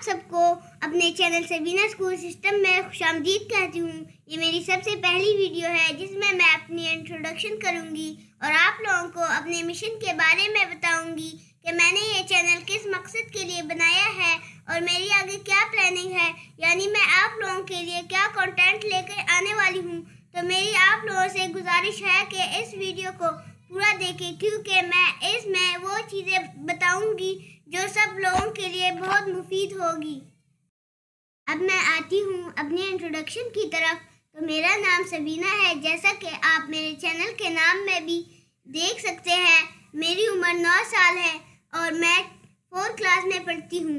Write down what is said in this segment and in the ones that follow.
आप सबको अपने चैनल बिना स्कूल सिस्टम में खुश आमदीद कहती हूँ ये मेरी सबसे पहली वीडियो है जिसमें मैं अपनी इंट्रोडक्शन करूँगी और आप लोगों को अपने मिशन के बारे में बताऊँगी कि मैंने ये चैनल किस मकसद के लिए बनाया है और मेरी आगे क्या प्लानिंग है यानी मैं आप लोगों के लिए क्या कॉन्टेंट लेकर आने वाली हूँ तो मेरी आप लोगों से गुजारिश है कि इस वीडियो को पूरा देखें क्योंकि मैं इसमें वो चीज़ें बताऊँगी जो सब लोगों के लिए बहुत मुफीद होगी अब मैं आती हूँ अपने इंट्रोडक्शन की तरफ तो मेरा नाम सबीना है जैसा कि आप मेरे चैनल के नाम में भी देख सकते हैं मेरी उम्र नौ साल है और मैं फोर्थ क्लास में पढ़ती हूँ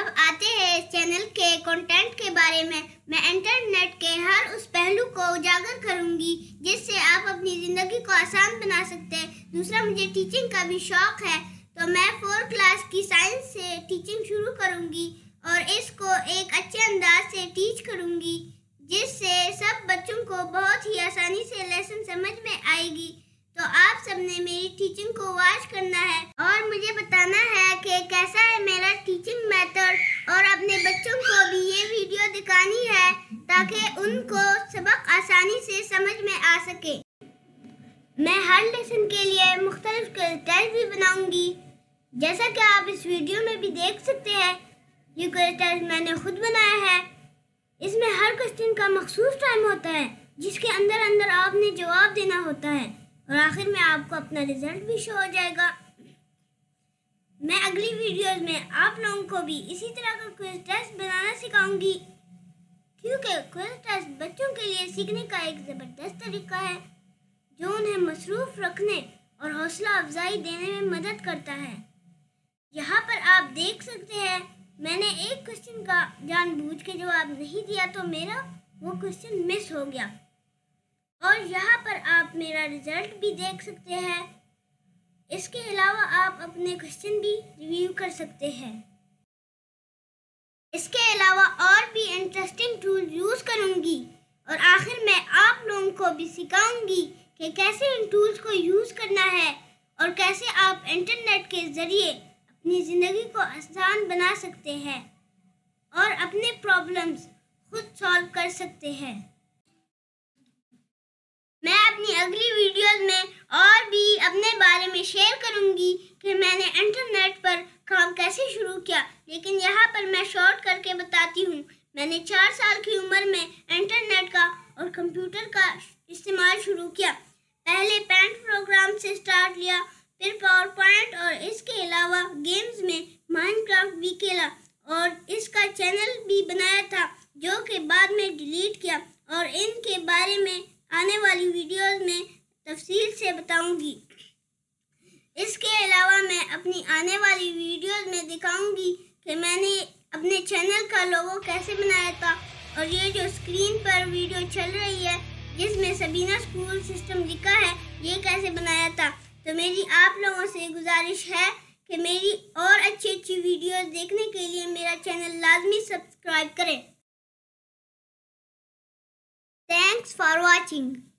अब आते हैं इस चैनल के कंटेंट के बारे में मैं इंटरनेट के हर उस पहलू को उजागर करूँगी जिससे आप अपनी ज़िंदगी को आसान बना सकते हैं दूसरा मुझे टीचिंग का भी शौक़ है तो मैं फोर्थ क्लास की साइंस से टीचिंग शुरू करूंगी और इसको एक अच्छे अंदाज से टीच करूंगी जिससे सब बच्चों को बहुत ही आसानी से लेसन समझ में आएगी तो आप सबने मेरी टीचिंग को वॉच करना है और मुझे बताना है कि कैसा है मेरा टीचिंग मेथड और अपने बच्चों को भी ये वीडियो दिखानी है ताकि उनको सबक आसानी से समझ में आ सके मैं हर लेसन के लिए मुख्तलिफ करेक्टर भी बनाऊंगी जैसा कि आप इस वीडियो में भी देख सकते हैं ये करेक्टर मैंने खुद बनाया है इसमें हर क्वेश्चन का मखसूस टाइम होता है जिसके अंदर अंदर आपने जवाब देना होता है और आखिर में आपको अपना रिजल्ट भी शो हो जाएगा मैं अगली वीडियोस में आप लोगों को भी इसी तरह का क्विज टेस्ट बनाना सिखाऊंगी क्योंकि क्विज टेस्ट बच्चों के लिए सीखने का एक ज़बरदस्त तरीका है मसरूफ रखने और हौसला अफजाई देने में मदद करता है यहाँ पर आप देख सकते हैं मैंने एक क्वेश्चन का जानबूझ के जवाब नहीं दिया तो मेरा वो क्वेश्चन मिस हो गया और यहाँ पर आप मेरा रिजल्ट भी देख सकते हैं इसके अलावा आप अपने क्वेश्चन भी रिव्यू कर सकते हैं इसके अलावा और भी इंटरेस्टिंग टूल यूज़ करूँगी और आखिर मैं आप लोगों को भी सिखाऊंगी कि कैसे इन टूल्स को यूज़ करना है और कैसे आप इंटरनेट के ज़रिए अपनी ज़िंदगी को आसान बना सकते हैं और अपने प्रॉब्लम्स खुद सॉल्व कर सकते हैं मैं अपनी अगली वीडियोस में और भी अपने बारे में शेयर करूंगी कि मैंने इंटरनेट पर काम कैसे शुरू किया लेकिन यहाँ पर मैं शॉर्ट करके बताती हूँ मैंने चार साल की उम्र में इंटरनेट का और कंप्यूटर का इस्तेमाल शुरू किया पहले पेंट प्रोग्राम से स्टार्ट लिया फिर पावर पॉइंट और इसके अलावा गेम्स में माइनक्राफ्ट भी खेला और इसका चैनल भी बनाया था जो कि बाद में डिलीट किया और इनके बारे में आने वाली वीडियोस में तफसील से बताऊंगी इसके अलावा मैं अपनी आने वाली वीडियोस में दिखाऊंगी कि मैंने अपने चैनल का लोगो कैसे बनाया था और ये जो स्क्रीन पर वीडियो चल रही है जिसमें सबीना स्कूल सिस्टम लिखा है ये कैसे बनाया था तो मेरी आप लोगों से गुजारिश है कि मेरी और अच्छी अच्छी वीडियो देखने के लिए मेरा चैनल लाजमी सब्सक्राइब करें थैंक्स फॉर वॉचिंग